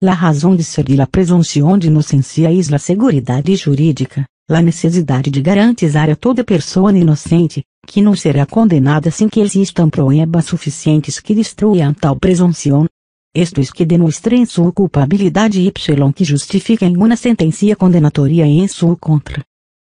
La razão de ser e la presunção de inocência e la seguridade jurídica, la necessidade de garantizar a toda pessoa inocente, que não será condenada sem que existam pruebas suficientes que destruam tal presunção. Estes é, que demonstrem sua culpabilidade y que justifiquem uma sentencia condenatória em sua contra.